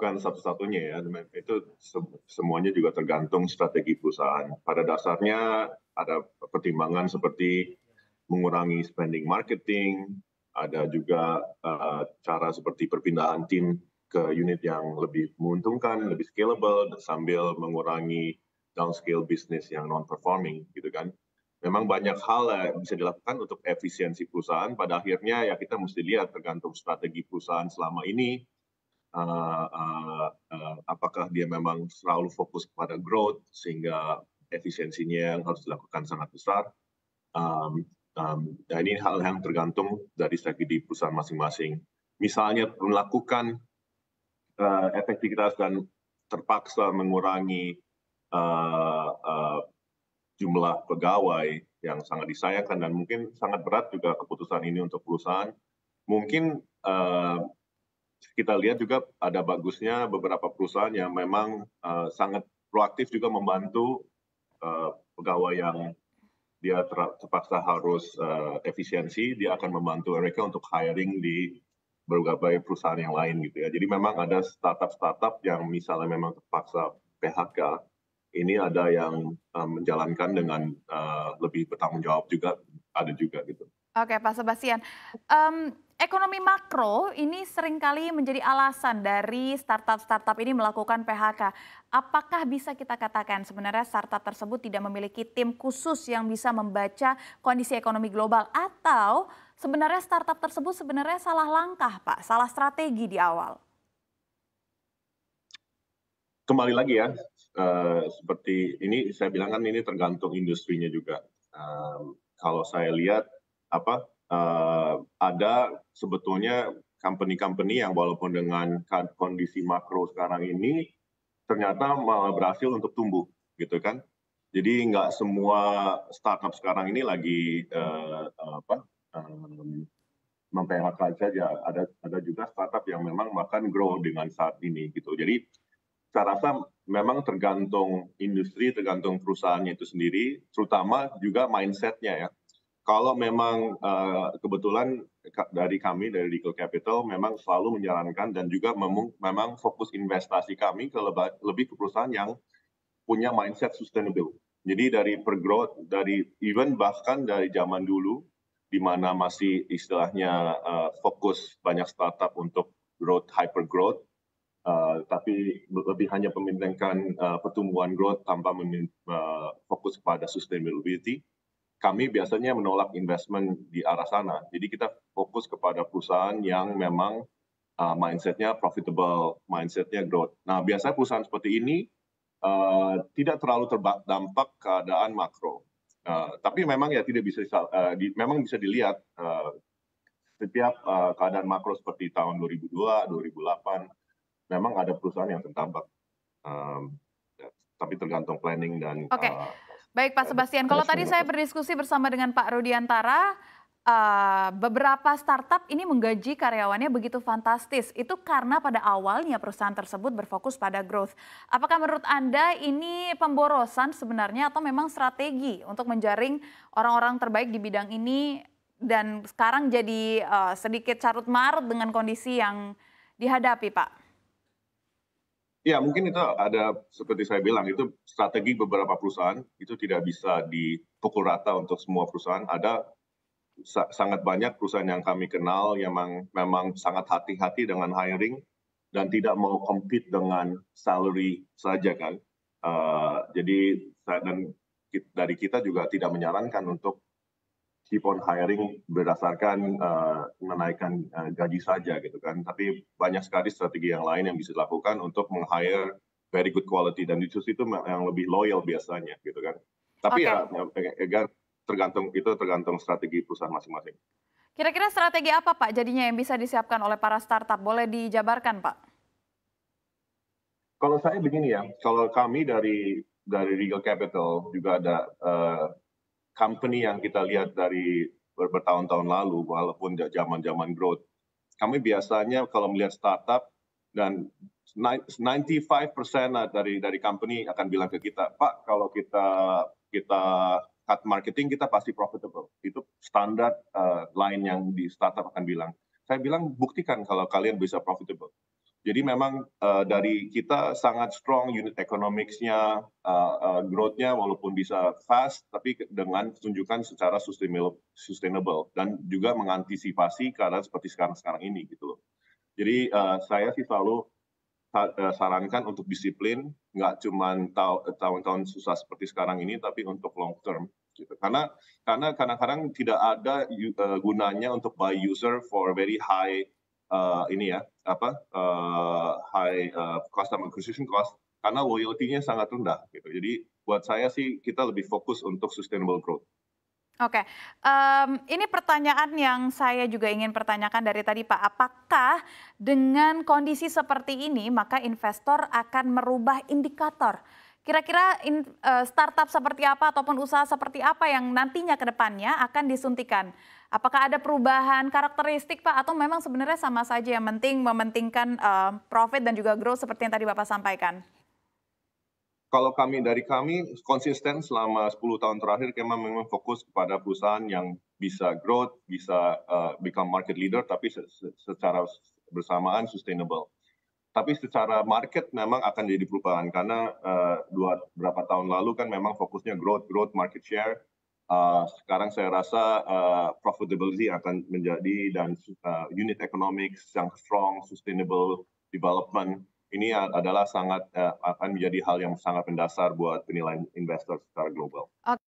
bukan satu-satunya ya, itu semuanya juga tergantung strategi perusahaan. Pada dasarnya ada pertimbangan seperti mengurangi spending marketing, ada juga uh, cara seperti perpindahan tim ke unit yang lebih menguntungkan, lebih scalable, sambil mengurangi downscale bisnis yang non-performing gitu kan. Memang banyak hal yang bisa dilakukan untuk efisiensi perusahaan. Pada akhirnya ya kita mesti lihat tergantung strategi perusahaan selama ini, uh, uh, uh, apakah dia memang selalu fokus kepada growth sehingga efisiensinya yang harus dilakukan sangat besar. Um, um, nah ini hal yang tergantung dari segi di perusahaan masing-masing. Misalnya melakukan uh, efektivitas dan terpaksa mengurangi uh, uh, jumlah pegawai yang sangat disayangkan dan mungkin sangat berat juga keputusan ini untuk perusahaan. Mungkin uh, kita lihat juga ada bagusnya beberapa perusahaan yang memang uh, sangat proaktif juga membantu uh, pegawai yang dia terpaksa harus uh, efisiensi, dia akan membantu mereka untuk hiring di berbagai perusahaan yang lain gitu ya. Jadi memang ada startup-startup yang misalnya memang terpaksa PHK, ini ada yang uh, menjalankan dengan uh, lebih bertanggung jawab juga, ada juga gitu. Oke Pak Sebastian, um, Ekonomi makro ini seringkali menjadi alasan dari startup-startup ini melakukan PHK. Apakah bisa kita katakan sebenarnya startup tersebut tidak memiliki tim khusus yang bisa membaca kondisi ekonomi global atau sebenarnya startup tersebut sebenarnya salah langkah, Pak, salah strategi di awal? Kembali lagi ya, uh, seperti ini saya bilang kan ini tergantung industrinya juga. Um, kalau saya lihat apa uh, ada sebetulnya company-company yang walaupun dengan kan, kondisi makro sekarang ini ternyata malah berhasil untuk tumbuh gitu kan. Jadi nggak semua startup sekarang ini lagi uh, apa um, memphk saja. Ya, ada ada juga startup yang memang makan grow dengan saat ini gitu. Jadi saya rasa memang tergantung industri, tergantung perusahaannya itu sendiri, terutama juga mindsetnya ya kalau memang uh, kebetulan dari kami dari Legal Capital memang selalu menyarankan dan juga memang, fokus investasi kami ke lebih ke perusahaan yang punya mindset sustainable. Jadi dari per growth dari even bahkan dari zaman dulu di mana masih istilahnya uh, fokus banyak startup untuk growth hyper growth uh, tapi lebih hanya mementingkan uh, pertumbuhan growth tanpa uh, fokus kepada sustainability kami biasanya menolak investment di arah sana. Jadi kita fokus kepada perusahaan yang memang uh, mindsetnya profitable, mindsetnya growth. Nah, biasanya perusahaan seperti ini uh, tidak terlalu terdampak keadaan makro. Uh, tapi memang ya tidak bisa uh, di, memang bisa dilihat uh, setiap uh, keadaan makro seperti tahun 2002, 2008 memang ada perusahaan yang terdampak. Um, tapi tergantung planning dan okay. uh, Baik Pak Sebastian, kalau tadi saya berdiskusi bersama dengan Pak Rudiantara, eh, beberapa startup ini menggaji karyawannya begitu fantastis. Itu karena pada awalnya perusahaan tersebut berfokus pada growth. Apakah menurut Anda ini pemborosan sebenarnya atau memang strategi untuk menjaring orang-orang terbaik di bidang ini dan sekarang jadi eh, sedikit carut marut dengan kondisi yang dihadapi, Pak? Ya mungkin itu ada seperti saya bilang itu strategi beberapa perusahaan itu tidak bisa dipukul rata untuk semua perusahaan. Ada sa sangat banyak perusahaan yang kami kenal yang memang, memang sangat hati-hati dengan hiring dan tidak mau compete dengan salary saja kan. Uh, jadi dan dari kita juga tidak menyarankan untuk keep on hiring berdasarkan uh, menaikkan uh, gaji saja gitu kan. Tapi banyak sekali strategi yang lain yang bisa dilakukan untuk meng-hire very good quality dan itu itu yang lebih loyal biasanya gitu kan. Tapi ya, okay. Ya, ya, ya tergantung itu tergantung strategi perusahaan masing-masing. Kira-kira strategi apa Pak jadinya yang bisa disiapkan oleh para startup? Boleh dijabarkan Pak? Kalau saya begini ya, kalau kami dari dari Regal Capital juga ada uh, company yang kita lihat dari bertahun-tahun lalu, walaupun zaman-zaman growth, kami biasanya kalau melihat startup dan 95% dari dari company akan bilang ke kita, Pak, kalau kita kita cut marketing kita pasti profitable. Itu standar uh, line yang di startup akan bilang. Saya bilang buktikan kalau kalian bisa profitable. Jadi memang uh, dari kita sangat strong unit economics-nya, uh, uh, growth-nya walaupun bisa fast, tapi dengan tunjukkan secara sustainable dan juga mengantisipasi keadaan seperti sekarang-sekarang ini gitu loh. Jadi uh, saya sih selalu sarankan untuk disiplin, nggak cuma tahun-tahun susah seperti sekarang ini, tapi untuk long term. Gitu. Karena karena kadang-kadang tidak ada uh, gunanya untuk buy user for very high uh, ini ya apa uh, high uh, eh, customer acquisition cost karena loyalty-nya sangat rendah gitu. Jadi buat saya sih kita lebih fokus untuk sustainable growth. Oke, okay. um, ini pertanyaan yang saya juga ingin pertanyakan dari tadi Pak. Apakah dengan kondisi seperti ini maka investor akan merubah indikator Kira-kira uh, startup seperti apa ataupun usaha seperti apa yang nantinya ke depannya akan disuntikan? Apakah ada perubahan karakteristik Pak atau memang sebenarnya sama saja yang penting mementingkan uh, profit dan juga growth seperti yang tadi Bapak sampaikan? Kalau kami dari kami konsisten selama 10 tahun terakhir kami memang fokus kepada perusahaan yang bisa growth, bisa uh, become market leader tapi se secara bersamaan sustainable tapi secara market memang akan jadi perubahan karena uh, dua berapa tahun lalu kan memang fokusnya growth, growth, market share. Uh, sekarang saya rasa uh, profitability akan menjadi dan uh, unit economics yang strong, sustainable development ini adalah sangat uh, akan menjadi hal yang sangat mendasar buat penilaian investor secara global. Okay.